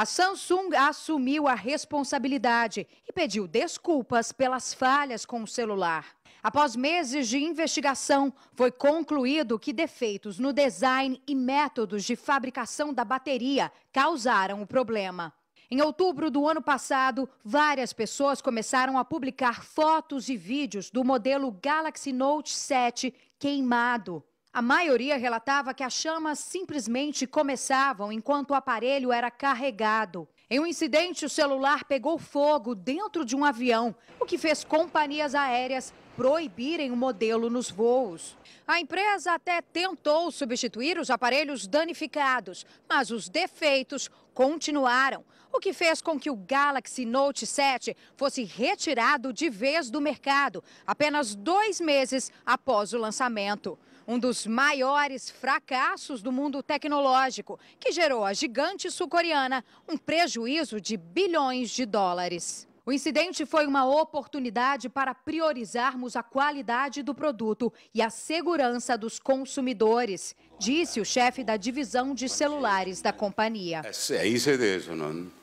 A Samsung assumiu a responsabilidade e pediu desculpas pelas falhas com o celular. Após meses de investigação, foi concluído que defeitos no design e métodos de fabricação da bateria causaram o problema. Em outubro do ano passado, várias pessoas começaram a publicar fotos e vídeos do modelo Galaxy Note 7 queimado. A maioria relatava que as chamas simplesmente começavam enquanto o aparelho era carregado. Em um incidente, o celular pegou fogo dentro de um avião, o que fez companhias aéreas proibirem o modelo nos voos. A empresa até tentou substituir os aparelhos danificados, mas os defeitos continuaram, o que fez com que o Galaxy Note 7 fosse retirado de vez do mercado, apenas dois meses após o lançamento. Um dos maiores fracassos do mundo tecnológico, que gerou à gigante sul-coreana um prejuízo de bilhões de dólares. O incidente foi uma oportunidade para priorizarmos a qualidade do produto e a segurança dos consumidores, disse o chefe da divisão de celulares da companhia. É, é isso mesmo, não?